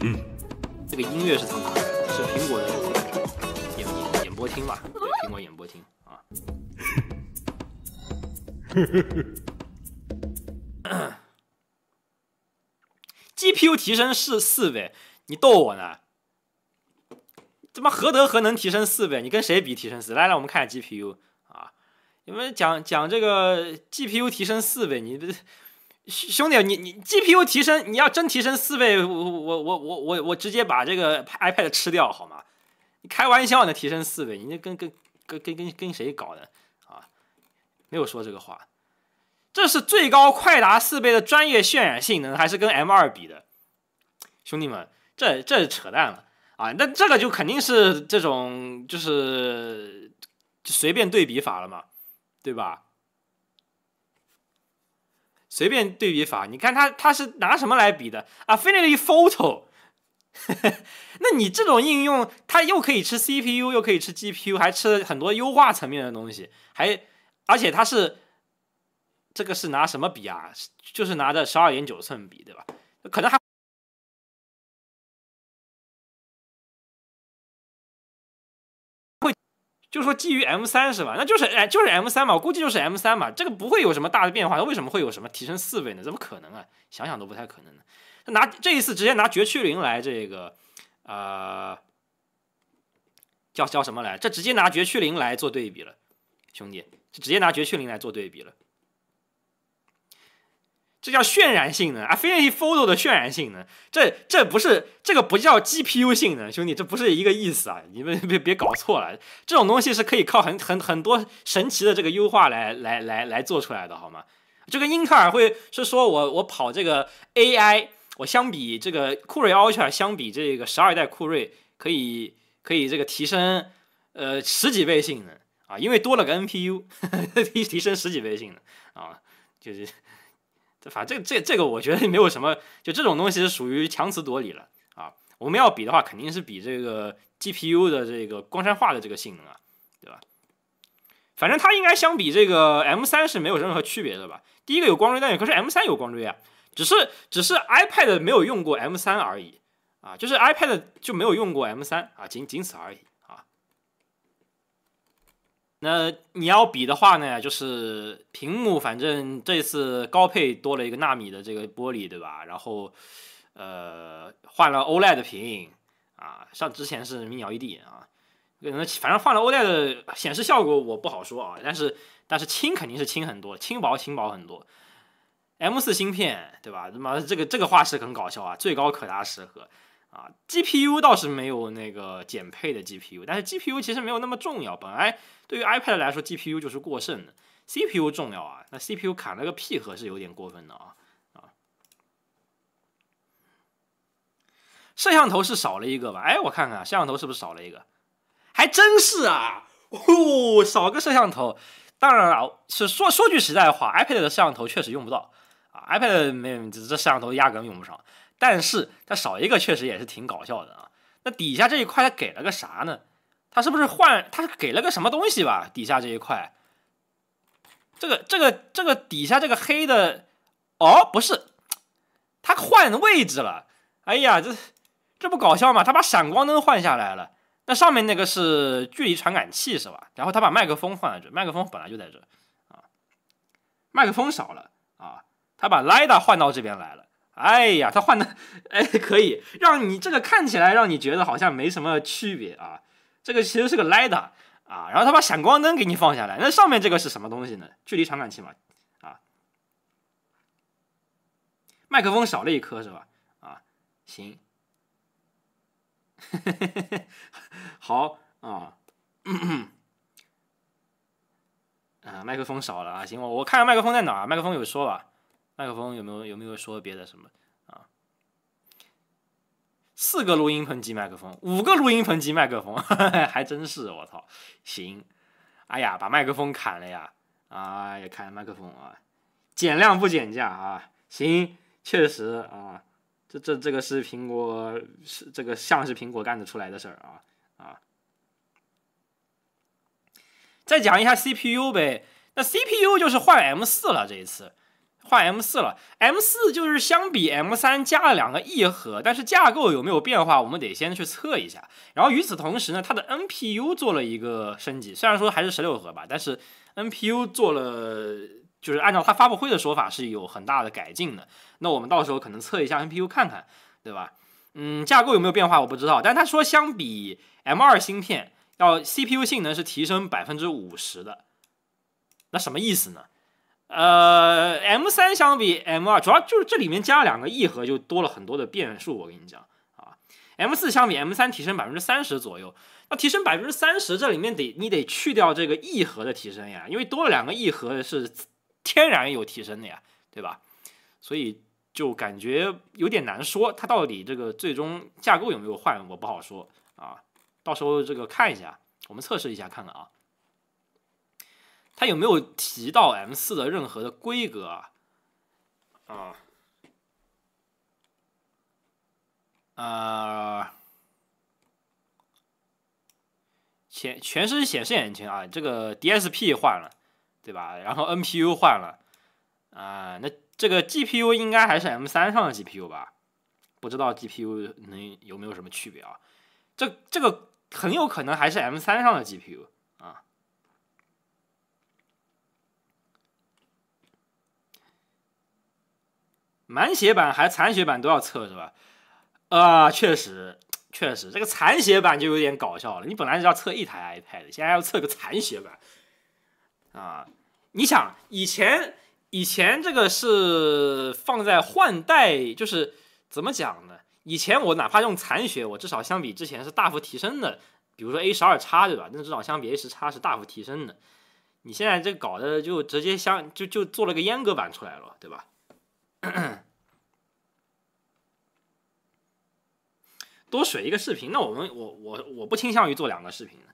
嗯，这个音乐是从哪来的？是苹果的演演播厅吧？对，苹果演播厅啊。g P U 提升四四倍？你逗我呢？怎么何德何能提升四倍？你跟谁比提升四？来来，我们看下 G P U 啊，你们讲讲这个 G P U 提升四倍，你这。兄弟，你你 G P U 提升，你要真提升四倍，我我我我我我直接把这个 iPad 吃掉好吗？你开玩笑呢？提升四倍，你这跟跟跟跟跟跟谁搞的啊？没有说这个话，这是最高快达四倍的专业渲染性能，还是跟 M 二比的？兄弟们，这这扯淡了啊！那这个就肯定是这种就是随便对比法了嘛，对吧？随便对比法，你看他他是拿什么来比的 a f f i n i t y photo，那你这种应用，它又可以吃 CPU，又可以吃 GPU，还吃了很多优化层面的东西，还而且它是这个是拿什么比啊？就是拿着十二点九寸比对吧？可能还。就说基于 M 三是吧，那就是哎就是 M 三嘛，我估计就是 M 三嘛，这个不会有什么大的变化，为什么会有什么提升四倍呢？怎么可能啊？想想都不太可能的。拿这一次直接拿绝区零来这个，呃，叫叫什么来？这直接拿绝区零来做对比了，兄弟，就直接拿绝区零来做对比了。这叫渲染性能啊，i t y photo 的渲染性能？这这不是这个不叫 G P U 性能，兄弟，这不是一个意思啊！你们别别搞错了，这种东西是可以靠很很很多神奇的这个优化来来来来做出来的，好吗？就跟英特尔会是说我我跑这个 A I，我相比这个酷睿 Ultra 相比这个十二代酷睿，可以可以这个提升呃十几倍性能啊，因为多了个 N P U 提提升十几倍性能啊，就是。反正这这个我觉得没有什么，就这种东西是属于强词夺理了啊！我们要比的话，肯定是比这个 G P U 的这个光栅化的这个性能啊，对吧？反正它应该相比这个 M 三是没有任何区别的吧？第一个有光追单元，可是 M 三有光追啊，只是只是 iPad 没有用过 M 三而已啊，就是 iPad 就没有用过 M 三啊，仅仅此而已。那你要比的话呢，就是屏幕，反正这次高配多了一个纳米的这个玻璃，对吧？然后，呃，换了 OLED 的屏啊，像之前是 Mini LED 啊，那反正换了 OLED 的显示效果我不好说啊，但是但是轻肯定是轻很多，轻薄轻薄很多。M 四芯片，对吧？他妈这个这个画质很搞笑啊，最高可达十核。啊，GPU 倒是没有那个减配的 GPU，但是 GPU 其实没有那么重要。本来对于 iPad 来说，GPU 就是过剩的，CPU 重要啊。那 CPU 砍了个 P 核是有点过分的啊啊！摄像头是少了一个吧？哎，我看看啊，摄像头是不是少了一个？还真是啊，哦，少个摄像头。当然了，是说说句实在话，iPad 的摄像头确实用不到啊，iPad 没这摄像头压根用不上。但是它少一个确实也是挺搞笑的啊！那底下这一块它给了个啥呢？它是不是换？它给了个什么东西吧？底下这一块，这个这个这个底下这个黑的，哦，不是，它换位置了。哎呀，这这不搞笑吗？它把闪光灯换下来了，那上面那个是距离传感器是吧？然后它把麦克风换在这，麦克风本来就在这啊，麦克风少了啊，它把雷达换到这边来了。哎呀，他换的，哎，可以让你这个看起来让你觉得好像没什么区别啊。这个其实是个 l 雷达啊，然后他把闪光灯给你放下来，那上面这个是什么东西呢？距离传感器嘛，啊，麦克风少了一颗是吧？啊，行，好啊，嗯、啊，麦克风少了啊，行，我我看下麦克风在哪，麦克风有说吧。麦克风有没有有没有说别的什么啊？四个录音棚级麦克风，五个录音棚级麦克风，还真是我操！行，哎呀，把麦克风砍了呀！啊呀，砍麦克风啊！减量不减价啊！行，确实啊，这这这个是苹果是这个像是苹果干得出来的事儿啊啊！再讲一下 CPU 呗，那 CPU 就是换 M 四了这一次。换 M 四了，M 四就是相比 M 三加了两个 E 核，但是架构有没有变化，我们得先去测一下。然后与此同时呢，它的 NPU 做了一个升级，虽然说还是十六核吧，但是 NPU 做了，就是按照它发布会的说法是有很大的改进的。那我们到时候可能测一下 NPU 看看，对吧？嗯，架构有没有变化我不知道，但他说相比 M 二芯片，要 CPU 性能是提升百分之五十的，那什么意思呢？呃。三相比 M 二主要就是这里面加了两个 E 核就多了很多的变数，我跟你讲啊。M 四相比 M 三提升百分之三十左右，那提升百分之三十这里面得你得去掉这个 E 核的提升呀，因为多了两个 E 核是天然有提升的呀，对吧？所以就感觉有点难说它到底这个最终架构有没有换，我不好说啊。到时候这个看一下，我们测试一下看看啊，它有没有提到 M 四的任何的规格啊？啊啊，全全身显示眼睛啊！这个 DSP 换了，对吧？然后 NPU 换了，啊，那这个 GPU 应该还是 M 三上的 GPU 吧？不知道 GPU 能有没有什么区别啊？这这个很有可能还是 M 三上的 GPU。满血版还残血版都要测是吧？呃，确实，确实这个残血版就有点搞笑了。你本来是要测一台 iPad 现在要测个残血版啊？你想以前以前这个是放在换代，就是怎么讲呢？以前我哪怕用残血，我至少相比之前是大幅提升的。比如说 A 十二叉对吧？那至少相比 A 十叉是大幅提升的。你现在这搞的就直接相就就做了个阉割版出来了，对吧？多水一个视频，那我们我我我不倾向于做两个视频的，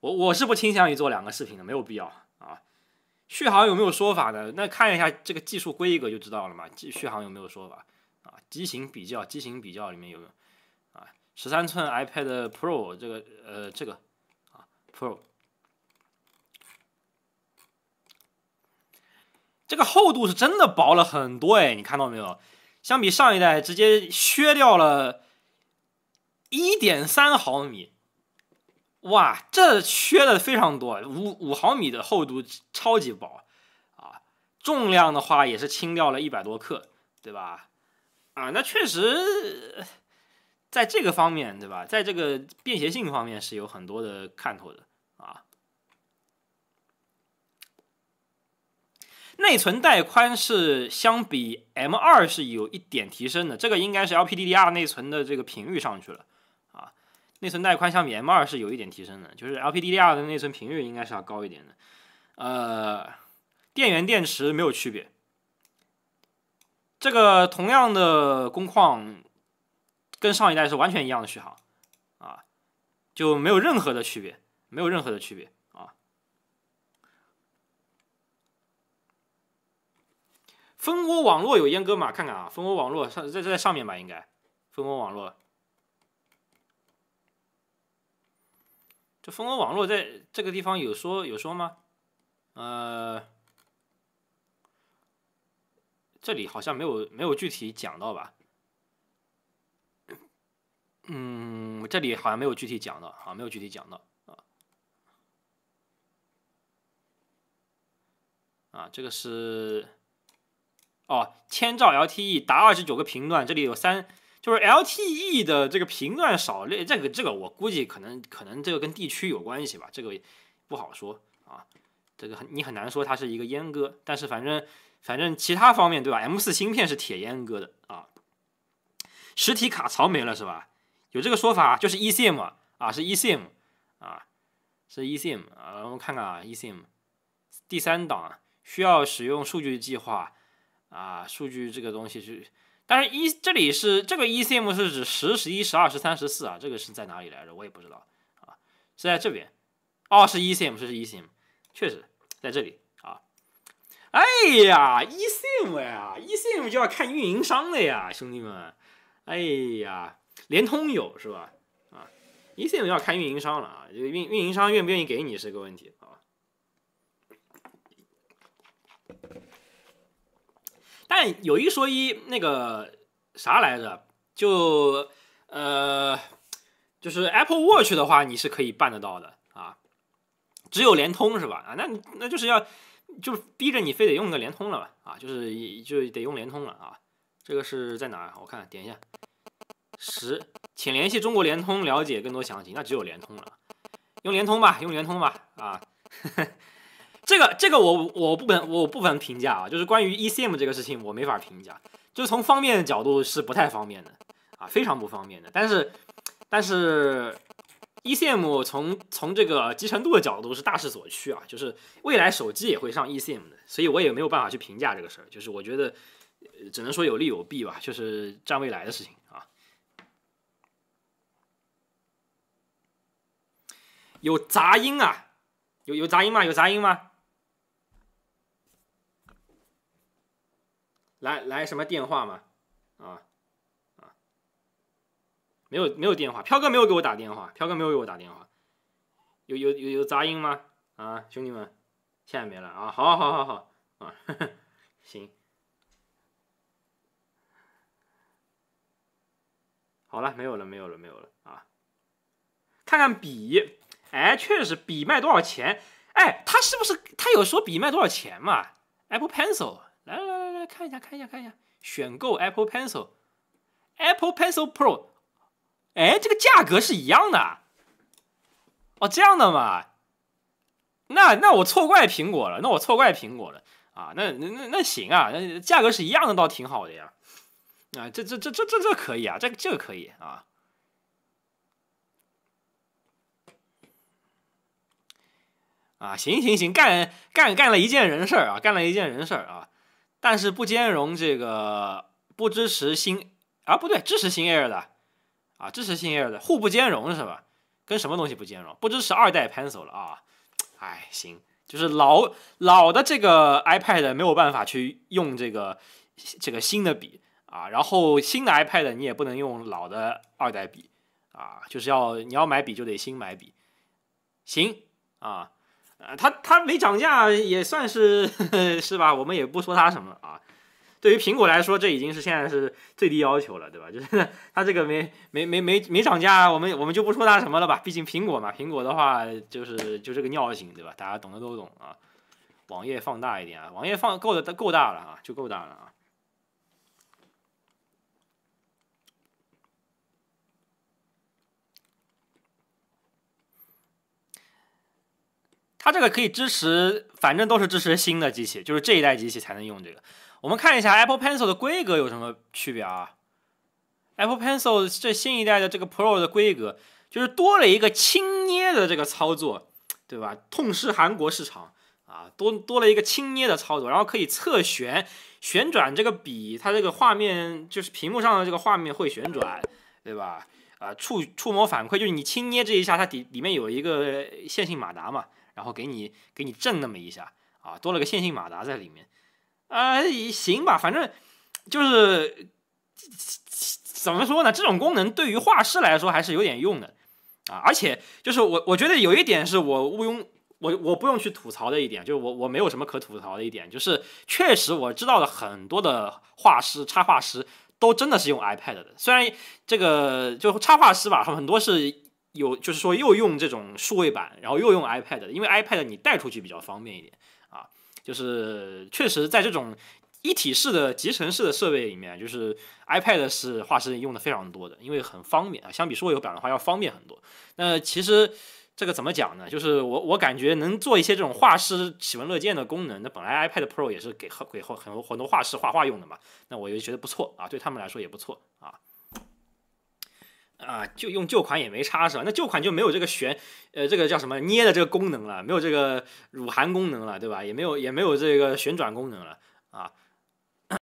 我我是不倾向于做两个视频的，没有必要啊。续航有没有说法呢？那看一下这个技术规格就知道了嘛。续航有没有说法啊？机型比较，机型比较里面有啊，十三寸 iPad Pro 这个呃这个啊 Pro。这个厚度是真的薄了很多哎，你看到没有？相比上一代，直接削掉了一点三毫米，哇，这削的非常多，五五毫米的厚度超级薄啊！重量的话也是轻掉了一百多克，对吧？啊，那确实，在这个方面，对吧？在这个便携性方面是有很多的看头的。内存带宽是相比 M2 是有一点提升的，这个应该是 LPDDR 内存的这个频率上去了啊。内存带宽相比 M2 是有一点提升的，就是 LPDDR 的内存频率应该是要高一点的。呃，电源电池没有区别，这个同样的工况跟上一代是完全一样的续航啊，就没有任何的区别，没有任何的区别。蜂窝网络有阉割吗？看看啊，蜂窝网络上在在上面吧，应该。蜂窝网络，这蜂窝网络在这个地方有说有说吗？呃，这里好像没有没有具体讲到吧。嗯，这里好像没有具体讲到啊，没有具体讲到啊。啊，这个是。哦，千兆 LTE 达二十九个频段，这里有三，就是 LTE 的这个频段少，这这个这个我估计可能可能这个跟地区有关系吧，这个不好说啊，这个很你很难说它是一个阉割，但是反正反正其他方面对吧？M 四芯片是铁阉割的啊，实体卡槽没了是吧？有这个说法就是 eSIM 啊，是 eSIM 啊，是 eSIM 啊，我们看看啊，eSIM 第三档需要使用数据计划。啊，数据这个东西是，但是一这里是这个 ecm 是指十、十一、十二、十三、十四啊，这个是在哪里来着？我也不知道啊，是在这边。哦，是 ecm，这是 ecm，确实在这里啊。哎呀，ecm 呀，ecm 就要看运营商了呀，兄弟们。哎呀，联通有是吧？啊，ecm 要看运营商了啊，这个运运营商愿不愿意给你是个问题。但有一说一，那个啥来着，就呃，就是 Apple Watch 的话，你是可以办得到的啊。只有联通是吧？啊，那那就是要就逼着你非得用个联通了吧？啊，就是就得用联通了啊。这个是在哪？我看点一下十，请联系中国联通了解更多详情。那只有联通了，用联通吧，用联通吧，啊。呵呵这个这个我我不能我不能评价啊，就是关于 e c m 这个事情我没法评价，就是从方便的角度是不太方便的啊，非常不方便的。但是但是 e c m 从从这个集成度的角度是大势所趋啊，就是未来手机也会上 e c m 的，所以我也没有办法去评价这个事儿，就是我觉得只能说有利有弊吧，就是占未来的事情啊。有杂音啊？有有杂音吗？有杂音吗？来来什么电话吗？啊啊，没有没有电话，飘哥没有给我打电话，飘哥没有给我打电话，有有有有杂音吗？啊，兄弟们，现在没了啊！好，好，好，好啊，行，好了，没有了，没有了，没有了啊！看看笔，哎，确实笔卖多少钱？哎，他是不是他有说笔卖多少钱嘛？Apple pencil，来来来。看一下，看一下，看一下，选购 Apple Pencil，Apple Pencil Pro，哎，这个价格是一样的，哦，这样的嘛，那那我错怪苹果了，那我错怪苹果了啊，那那那那行啊，那价格是一样的，倒挺好的呀，啊，这这这这这这可以啊，这个这个可以啊，啊，行行行，干干干了一件人事儿啊，干了一件人事儿啊。但是不兼容这个，不支持新啊，不对，支持新 Air 的啊，支持新 Air 的，互不兼容是吧？跟什么东西不兼容？不支持二代 Pencil 了啊！哎，行，就是老老的这个 iPad 没有办法去用这个这个新的笔啊，然后新的 iPad 你也不能用老的二代笔啊，就是要你要买笔就得新买笔，行啊。啊，他他没涨价也算是呵呵 是吧？我们也不说他什么啊。对于苹果来说，这已经是现在是最低要求了，对吧？就是 他这个没没没没没涨价，我们我们就不说他什么了吧。毕竟苹果嘛，苹果的话就是就这个尿性，对吧？大家懂的都懂啊。网页放大一点，啊，网页放够的够大了啊，就够大了啊。它这个可以支持，反正都是支持新的机器，就是这一代机器才能用这个。我们看一下 Apple Pencil 的规格有什么区别啊？Apple Pencil 这新一代的这个 Pro 的规格，就是多了一个轻捏的这个操作，对吧？痛失韩国市场啊，多多了一个轻捏的操作，然后可以侧旋旋转这个笔，它这个画面就是屏幕上的这个画面会旋转，对吧？啊，触触摸反馈就是你轻捏这一下，它底里面有一个线性马达嘛。然后给你给你震那么一下啊，多了个线性马达在里面，啊，也行吧，反正就是怎么说呢，这种功能对于画师来说还是有点用的啊，而且就是我我觉得有一点是我毋庸我我不用去吐槽的一点，就是我我没有什么可吐槽的一点，就是确实我知道的很多的画师插画师都真的是用 iPad 的，虽然这个就插画师吧，很多是。有就是说又用这种数位板，然后又用 iPad，因为 iPad 你带出去比较方便一点啊。就是确实在这种一体式的集成式的设备里面，就是 iPad 是画师用的非常多的，因为很方便啊，相比数位板的话要方便很多。那其实这个怎么讲呢？就是我我感觉能做一些这种画师喜闻乐见的功能。那本来 iPad Pro 也是给给很多很多画师画画用的嘛，那我也觉得不错啊，对他们来说也不错。啊，就用旧款也没差是吧？那旧款就没有这个旋，呃，这个叫什么捏的这个功能了，没有这个乳含功能了，对吧？也没有也没有这个旋转功能了啊。